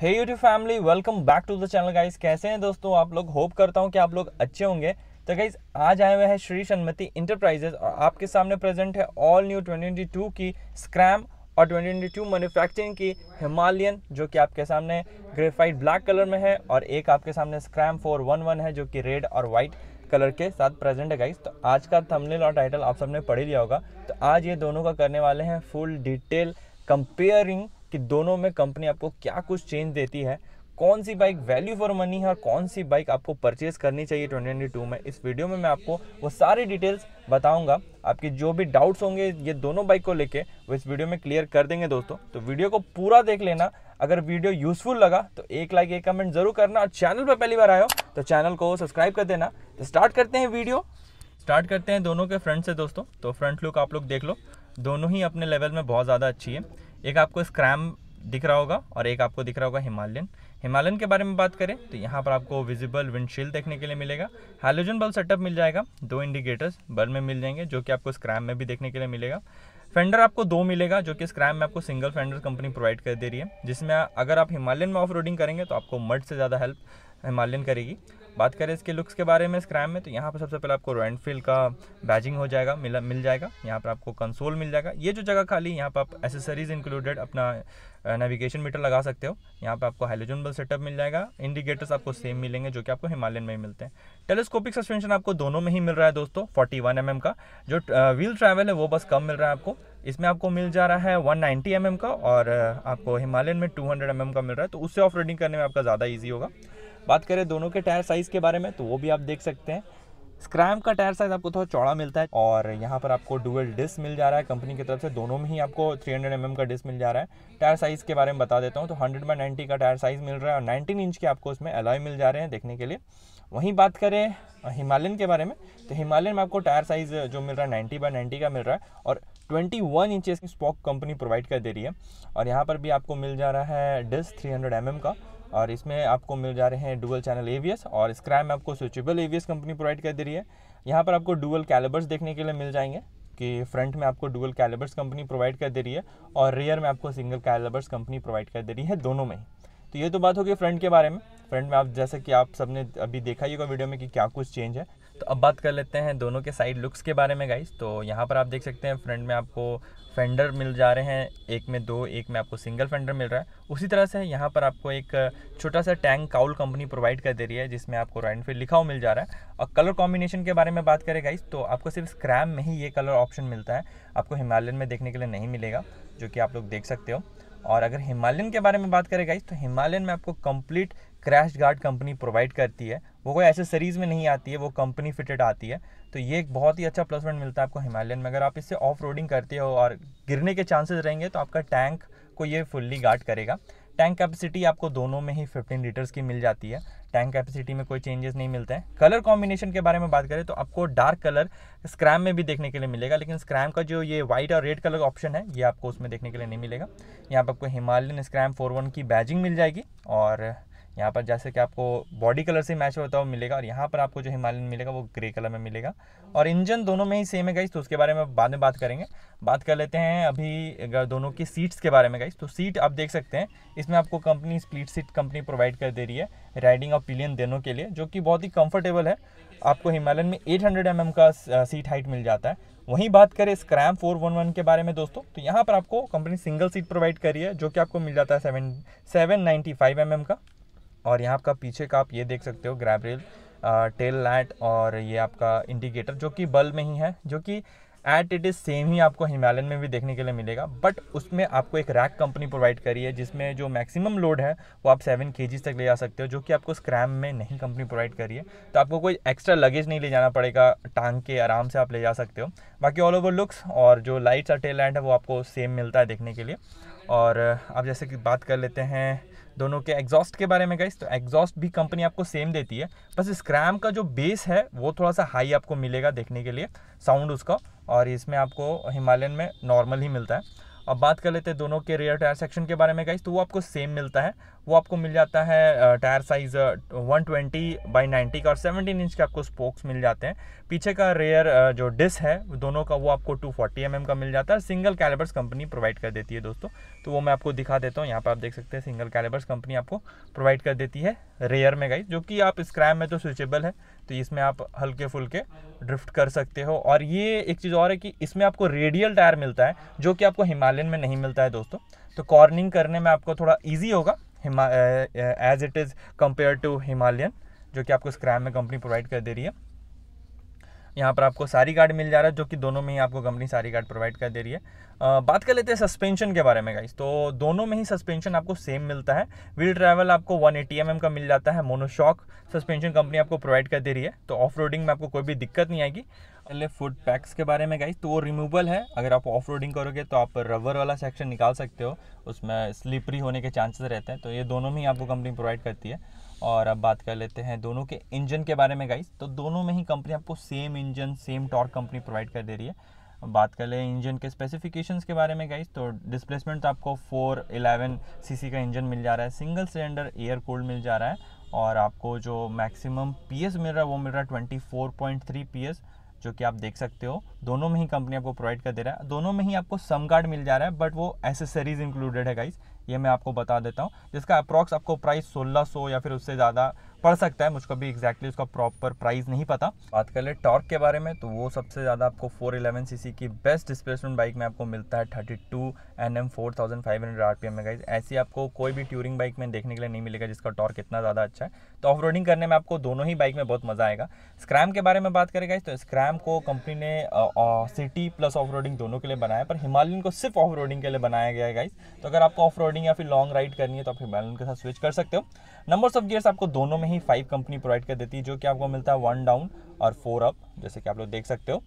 hey YouTube family welcome back to the channel guys कैसे हैं दोस्तों आप लोग होप करता हूँ कि आप लोग अच्छे होंगे तो गाइज आज आए हुए हैं श्री सन्मति इंटरप्राइजेज और आपके सामने प्रेजेंट है ऑल न्यू 2022 की स्क्रैम और 2022 मैन्युफैक्चरिंग की हिमालयन जो कि आपके सामने ग्रेफाइट ब्लैक कलर में है और एक आपके सामने स्क्रैम फोर है जो कि रेड और वाइट कलर के साथ प्रेजेंट है गाइस तो आज का थंबनेल और टाइटल आप सबने पढ़ ही लिया होगा तो आज ये दोनों का करने वाले हैं फुल डिटेल कंपेयरिंग कि दोनों में कंपनी आपको क्या कुछ चेंज देती है कौन सी बाइक वैल्यू फॉर मनी है और कौन सी बाइक आपको परचेज करनी चाहिए टू में इस वीडियो में मैं आपको वो सारी डिटेल्स बताऊंगा आपके जो भी डाउट्स होंगे ये दोनों बाइक को लेके वो इस वीडियो में क्लियर कर देंगे दोस्तों तो वीडियो को पूरा देख लेना अगर वीडियो यूजफुल लगा तो एक लाइक एक कमेंट जरूर करना और चैनल पर पहली बार आयो तो चैनल को सब्सक्राइब कर देना तो स्टार्ट करते हैं वीडियो स्टार्ट करते हैं दोनों के फ्रंट से दोस्तों तो फ्रंट लुक आप लोग देख लो दोनों ही अपने लेवल में बहुत ज़्यादा अच्छी है एक आपको स्क्रैम दिख रहा होगा और एक आपको दिख रहा होगा हिमालयन हिमालयन के बारे में बात करें तो यहाँ पर आपको विजिबल विंडशील्ड देखने के लिए मिलेगा हाइलोजन बल्ब सेटअप मिल जाएगा दो इंडिकेटर्स बल्ब में मिल जाएंगे जो कि आपको स्क्रैम में भी देखने के लिए मिलेगा फेंडर आपको दो मिलेगा जो कि स्क्रैम में आपको सिंगल फेंडर कंपनी प्रोवाइड कर दे रही है जिसमें अगर आप हिमालयन में ऑफ करेंगे तो आपको मड से ज़्यादा हेल्प हिमालयन करेगी बात करें इसके लुक्स के बारे में स्क्रैम में तो यहाँ पर सबसे पहले आपको रॉयनफील्ड का बैजिंग हो जाएगा मिल मिल जाएगा यहाँ पर आपको कंसोल मिल जाएगा ये जो जगह खाली यहाँ पर आप एसेसरीज इंक्लूडेड अपना नेविगेशन मीटर लगा सकते हो यहाँ पर आपको हाइलोजन बल सेटअप मिल जाएगा इंडिकेटर्स आपको सेम मिलेंगे जो कि आपको हिमालयन में ही मिलते हैं टेलीस्कोपिक सस्पेंशन आपको दोनों में ही मिल रहा है दोस्तों फोर्टी वन mm का जो व्हील ट्रैवल है वो बस कम मिल रहा है आपको इसमें आपको मिल जा रहा है 190 नाइन्टी mm का और आपको हिमालयन में 200 हंड्रेड mm का मिल रहा है तो उससे ऑफ रोडिंग करने में आपका ज़्यादा ईजी होगा बात करें दोनों के टायर साइज़ के बारे में तो वो भी आप देख सकते हैं स्क्रैम का टायर साइज आपको थोड़ा चौड़ा मिलता है और यहाँ पर आपको डुअल डिस्क मिल जा रहा है कंपनी की तरफ से दोनों में ही आपको 300 हंड्रेड mm का डिस्क मिल जा रहा है टायर साइज़ के बारे में बता देता हूँ तो 100 बाय 90 का टायर साइज़ मिल रहा है और 19 इंच के आपको उसमें अलॉय मिल जा रहे हैं देखने के लिए वहीं बात करें हिमालयन के बारे में तो हिमालयन में आपको टायर साइज़ जो मिल रहा है नाइन्टी बाय नाइन्टी का मिल रहा है और twenty one inch spoke company provide कर दे रही है और यहाँ पर भी आपको मिल जा रहा है डिस्क थ्री हंड्रेड mm का और इसमें आपको मिल जा रहे हैं डुअल चैनल एवीएस और स्क्रैम में आपको स्विचेबल एवीएस कंपनी प्रोवाइड कर दे रही है यहाँ पर आपको डुअल कैलिबर्स देखने के लिए मिल जाएंगे कि फ्रंट में आपको डुअल कैलिबर्स कंपनी प्रोवाइड कर दे रही है और रियर में आपको सिंगल कैलिबर्स कंपनी प्रोवाइड कर दे रही है दोनों में तो ये तो बात होगी फ्रंट के बारे में फ्रंट में आप जैसा कि आप सबने अभी देखा ही होगा वीडियो में कि क्या कुछ चेंज है तो अब बात कर लेते हैं दोनों के साइड लुक्स के बारे में गाइस तो यहाँ पर आप देख सकते हैं फ्रंट में आपको फेंडर मिल जा रहे हैं एक में दो एक में आपको सिंगल फेंडर मिल रहा है उसी तरह से यहाँ पर आपको एक छोटा सा टैंक काउल कंपनी प्रोवाइड कर दे रही है जिसमें आपको रॉयल एनफील्ड लिखा हुआ मिल जा रहा है और कलर कॉम्बिनेशन के बारे में बात करें गाइस तो आपको सिर्फ स्क्रैम में ही ये कलर ऑप्शन मिलता है आपको हिमालयन में देखने के लिए नहीं मिलेगा जो कि आप लोग देख सकते हो और अगर हिमालयन के बारे में बात करें गाइस तो हिमालयन में आपको complete crash guard company provide करती है वो कोई एसेसरीज़ में नहीं आती है वो कंपनी फिटेड आती है तो ये एक बहुत ही अच्छा प्लस पॉइंट मिलता है आपको हिमालयन में अगर आप इससे ऑफ रोडिंग करते हो और गिरने के चांसेस रहेंगे तो आपका टैंक को ये फुल्ली गार्ड करेगा टैंक कैपेसिटी आपको दोनों में ही 15 लीटर्स की मिल जाती है टैंक कैपेसिटी में कोई चेंजेस नहीं मिलते हैं कलर कॉम्बिनेशन के बारे में बात करें तो आपको डार्क कलर स्क्रैम में भी देखने के लिए मिलेगा लेकिन स्क्रैम का जो ये व्हाइट और रेड कलर ऑप्शन है ये आपको उसमें देखने के लिए नहीं मिलेगा यहाँ पर आपको हिमालयन स्क्रैम फोर की बैजिंग मिल जाएगी और यहाँ पर जैसे कि आपको बॉडी कलर से मैच होता वो मिलेगा और यहाँ पर आपको जो हिमालयन मिलेगा वो ग्रे कलर में मिलेगा और इंजन दोनों में ही सेम है गाइस तो उसके बारे में बाद में बात करेंगे बात कर लेते हैं अभी दोनों की सीट्स के बारे में गाइस तो सीट आप देख सकते हैं इसमें आपको company split seat company provide कर दे रही है राइडिंग और पिलियन दोनों के लिए जो कि बहुत ही कम्फर्टेबल है आपको हिमालयन में एट हंड्रेड mm का सीट हाइट मिल जाता है वहीं बात करें स्क्रैम 411 के बारे में दोस्तों तो यहाँ पर आपको कंपनी सिंगल सीट प्रोवाइड करी है जो कि आपको मिल जाता है सेवन सेवन नाइन्टी mm का और यहाँ आपका पीछे का आप ये देख सकते हो ग्रैब रेल टेल लाइट और ये आपका इंडिकेटर जो कि बल्ब में ही है जो कि एट इट इज़ सेम ही आपको हिमालयन में भी देखने के लिए मिलेगा बट उसमें आपको एक रैक कंपनी प्रोवाइड करी है जिसमें जो मैक्सिमम लोड है वो आप सेवन के तक ले जा सकते हो जो कि आपको स्क्रैम में नहीं कंपनी प्रोवाइड करी है तो आपको कोई एक्स्ट्रा लगेज नहीं ले जाना पड़ेगा टांग के आराम से आप ले जा सकते हो बाकी ऑल ओवर लुक्स और जो लाइट्स और टेल लाइट है वो आपको सेम मिलता है देखने के लिए और uh, आप जैसे कि बात कर लेते हैं दोनों के एग्जॉस्ट के बारे में गाइस तो एग्जॉस्ट भी कंपनी आपको सेम देती है बस स्क्रैम का जो बेस है वो थोड़ा सा हाई आपको मिलेगा देखने के लिए साउंड उसका और इसमें आपको हिमालयन में नॉर्मल ही मिलता है अब बात कर लेते हैं दोनों के रेयर टायर सेक्शन के बारे में गाइस तो वो आपको सेम मिलता है वो आपको मिल जाता है tyre size 120 twenty by ninety का और 17 इंच के आपको स्पोक्स मिल जाते हैं पीछे का रेयर जो डिस है दोनों का वो आपको 240 फोर्टी mm का मिल जाता है सिंगल कैलेबर्स कंपनी प्रोवाइड कर देती है दोस्तों तो वो मैं आपको दिखा देता हूँ यहाँ पर आप देख सकते हैं सिंगल कैलेबर्स कंपनी आपको प्रोवाइड कर देती है रेयर में गई जो कि आप स्क्रैम में तो स्विचेबल है तो इसमें आप हल्के फुल्के ड्रिफ्ट कर सकते हो और ये एक चीज़ और है कि इसमें आपको रेडियल टायर मिलता है जो कि आपको हिमालयन में नहीं मिलता है दोस्तों तो कॉर्निंग करने में आपको थोड़ा ईजी होगा हिमा as it is compare to Himalayan जो कि आपको स्क्रैम में कंपनी प्रोवाइड कर दे रही है यहाँ पर आपको सारी गार्ड मिल जा रहा है जो कि दोनों में ही आपको कंपनी सारी गार्ड प्रोवाइड कर दे रही है आ, बात कर लेते हैं सस्पेंशन के बारे में गाइस तो दोनों में ही सस्पेंशन आपको सेम मिलता है व्हील ट्रैवल आपको 180 एटी mm का मिल जाता है मोनोशॉक सस्पेंशन कंपनी आपको प्रोवाइड कर दे रही है तो ऑफ में आपको कोई भी दिक्कत नहीं आएगी पहले फुट पैक्स के बारे में गाइस तो वो रिमूवल है अगर आप ऑफ करोगे तो आप रबर वाला सेक्शन निकाल सकते हो उसमें स्लिपरी होने के चांसेस रहते हैं तो ये दोनों में ही आपको कंपनी प्रोवाइड करती है और अब बात कर लेते हैं दोनों के इंजन के बारे में गाइस तो दोनों में ही कंपनी आपको same engine same torque company provide कर दे रही है बात कर लें इंजन के स्पेसिफिकेशंस के बारे में गाइस तो डिस्प्लेसमेंट तो आपको 411 सीसी का इंजन मिल जा रहा है सिंगल सिलेंडर एयर कूल्ड मिल जा रहा है और आपको जो मैक्सिमम पीएस मिल रहा है वो मिल रहा है 24.3 पीएस जो कि आप देख सकते हो दोनों में ही कंपनी आपको प्रोवाइड कर दे रहा है दोनों में ही आपको सम गार्ड मिल जा रहा है बट वो एसेसरीज इंक्लूडेड है गाइस ये मैं आपको बता देता हूँ जिसका अप्रॉक्स आपको प्राइस 1600 या फिर उससे ज़्यादा पड़ सकता है मुझको भी एग्जैक्टली उसका प्रॉपर प्राइस नहीं पता बात कर ले टॉर्क के बारे में तो वो सबसे ज़्यादा आपको 411 सीसी की बेस्ट डिस्प्लेसमेंट बाइक में आपको मिलता है 32 two N M four thousand five hundred में गाइज ऐसी आपको कोई भी ट्यूरिंग बाइक में देखने के लिए नहीं मिलेगा जिसका टॉर्क इतना ज़्यादा अच्छा है तो ऑफ करने में आपको दोनों ही बाइक में बहुत मज़ा आएगा स्क्रैम के बारे में बात करें गाइज तो स्क्रैम को कंपनी ने सिटी प्लस ऑफ दोनों के लिए बनाया पर हिमालयन को सिर्फ ऑफ के लिए बनाया गया है गाइज तो अगर आपको ऑफ राइडिंग या फिर लॉन्ग राइड करनी है तो आप हिमालयन के साथ स्विच कर सकते हो नंबर्स ऑफ गियर्स आपको दोनों में ही फाइव कंपनी प्रोवाइड कर देती है जो कि आपको मिलता है वन डाउन और फोर अप जैसे कि आप लोग देख सकते हो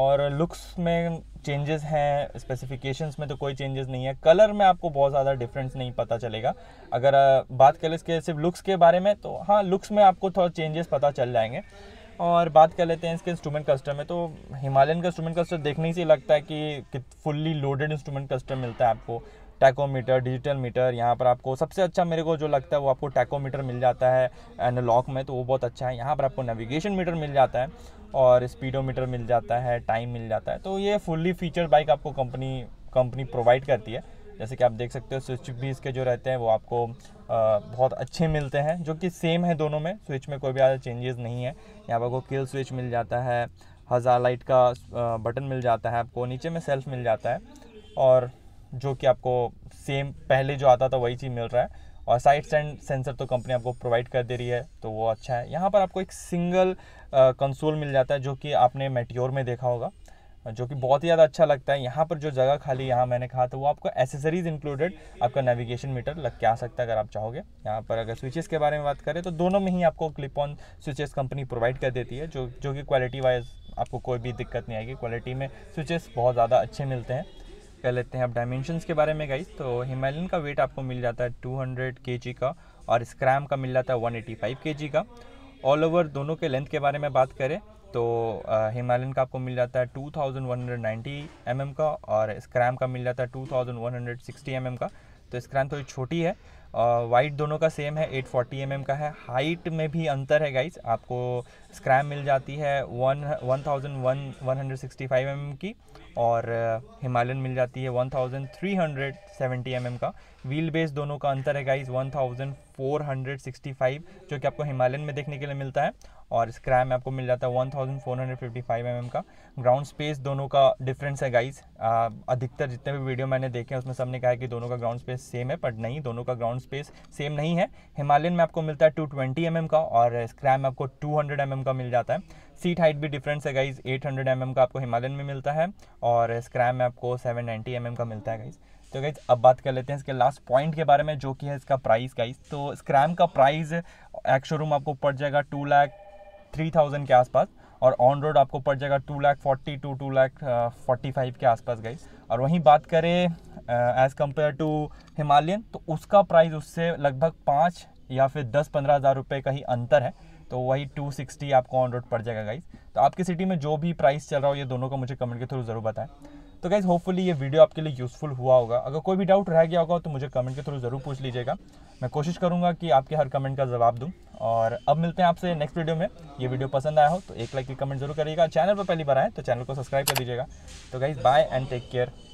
और लुक्स में चेंजेस हैं स्पेसिफिकेशंस में तो कोई चेंजेस नहीं है कलर में आपको बहुत ज़्यादा डिफरेंस नहीं पता चलेगा अगर बात करें इसके सिर्फ लुक्स के बारे में तो हाँ लुक्स में आपको थोड़ा चेंजेस पता चल जाएंगे और बात कर लेते हैं इसके इंस्ट्रूमेंट कस्टम में तो हिमालयन का इंस्ट्रूमेंट कस्टम देखने से लगता है कि फुल्ली लोडेड इंस्ट्रूमेंट कस्टम मिलता है आपको टैकोमीटर डिजिटल मीटर यहाँ पर आपको सबसे अच्छा मेरे को जो लगता है वो आपको टैकोमीटर मिल जाता है लॉक में तो वो बहुत अच्छा है यहाँ पर आपको नेविगेशन मीटर मिल जाता है और स्पीडोमीटर मिल जाता है टाइम मिल जाता है तो ये फुल्ली फीचर बाइक आपको कंपनी कंपनी प्रोवाइड करती है जैसे कि आप देख सकते हो स्विच भी इसके जो रहते हैं वो आपको आ, बहुत अच्छे मिलते हैं जो कि सेम है दोनों में स्विच में कोई भी ज़्यादा चेंजेस नहीं है यहाँ पर आपको किल स्विच मिल जाता है हज़ार लाइट का बटन मिल जाता है आपको नीचे में सेल्फ मिल जाता है और जो कि आपको सेम पहले जो आता था वही चीज़ मिल रहा है और साइड स्टैंड सेंसर तो कंपनी आपको प्रोवाइड कर दे रही है तो वो अच्छा है यहाँ पर आपको एक सिंगल कंसोल मिल जाता है जो कि आपने मेट्योर में देखा होगा जो कि बहुत ही ज़्यादा अच्छा लगता है यहाँ पर जो जगह खाली यहाँ मैंने कहा था तो वो आपको एसेसरीज इंक्लूडेड आपका नेविगेशन मीटर लग के आ सकता है अगर आप चाहोगे यहाँ पर अगर स्विचेस के बारे में बात करें तो दोनों में ही आपको clip on switches company provide कर देती है जो जो कि क्वालिटी वाइज आपको कोई भी दिक्कत नहीं आएगी क्वालिटी में स्विचेस बहुत ज़्यादा अच्छे मिलते हैं कर लेते हैं अब डायमेंशंस के बारे में गाइज तो हिमालयन का वेट आपको मिल जाता है 200 केजी का और स्क्रैम का मिल जाता है 185 केजी का ऑल ओवर दोनों के लेंथ के बारे में बात करें तो हिमालयन का आपको मिल जाता है 2190 mm का और स्क्रैम का मिल जाता है 2160 mm का तो स्क्रैम थोड़ी छोटी है वाइट दोनों का सेम है 840 फोर्टी mm का है हाइट में भी अंतर है गाइज आपको स्क्रैम मिल जाती है one one thousand one one hundred sixty five M M की और हिमालयन मिल जाती है 1370 mm का व्हील बेस दोनों का अंतर है गाइज 1465 जो कि आपको हिमालयन में देखने के लिए मिलता है और स्क्रैम में आपको मिल जाता है 1455 mm का ग्राउंड स्पेस दोनों का डिफरेंस है गाइज़ अधिकतर जितने भी वीडियो मैंने देखे हैं उसमें सबने कहा है कि दोनों का ग्राउंड स्पेस सेम है बट नहीं दोनों का ग्राउंड स्पेस सेम नहीं है हिमालयन में आपको मिलता है टू ट्वेंटी mm का और स्क्रैम में आपको टू हंड्रेड mm का मिल जाता है सीट हाइट भी डिफरेंस है गाइज 800 हंड्रेड mm का आपको हिमालयन में मिलता है और स्क्रैम में आपको 790 नाइन्टी mm का मिलता है गाइज तो गाइज अब बात कर लेते हैं इसके लास्ट पॉइंट के बारे में जो कि है इसका प्राइस गाइज तो स्क्रैम का प्राइस एक्स शोरूम आपको पड़ जाएगा टू लैख थ्री थाउजेंड के आसपास और ऑन रोड आपको पड़ जाएगा two lakh forty two two lakh forty five के आसपास गाइज और वहीं बात करें एज़ कम्पेयर टू हिमालयन तो उसका प्राइस उससे लगभग पाँच या फिर दस पंद्रह हज़ार रुपये का ही अंतर है तो वही 260 आपको ऑन रोड पड़ जाएगा गाइज तो आपकी सिटी में जो भी प्राइस चल रहा हो ये दोनों का मुझे कमेंट के थ्रू ज़रूर बताएं तो गाइज़ होपफुली ये वीडियो आपके लिए यूज़फुल हुआ होगा अगर कोई भी डाउट रह गया होगा तो मुझे कमेंट के थ्रू ज़रूर पूछ लीजिएगा मैं कोशिश करूँगा कि आपके हर कमेंट का जवाब दूँ और अब मिलते हैं आपसे नेक्स्ट वीडियो में ये वीडियो पसंद आया हो तो एक लाइक की कमेंट जरूर करिएगा चैनल पर पहली बार आए तो चैनल को सब्सक्राइब कर दीजिएगा तो guys bye and take care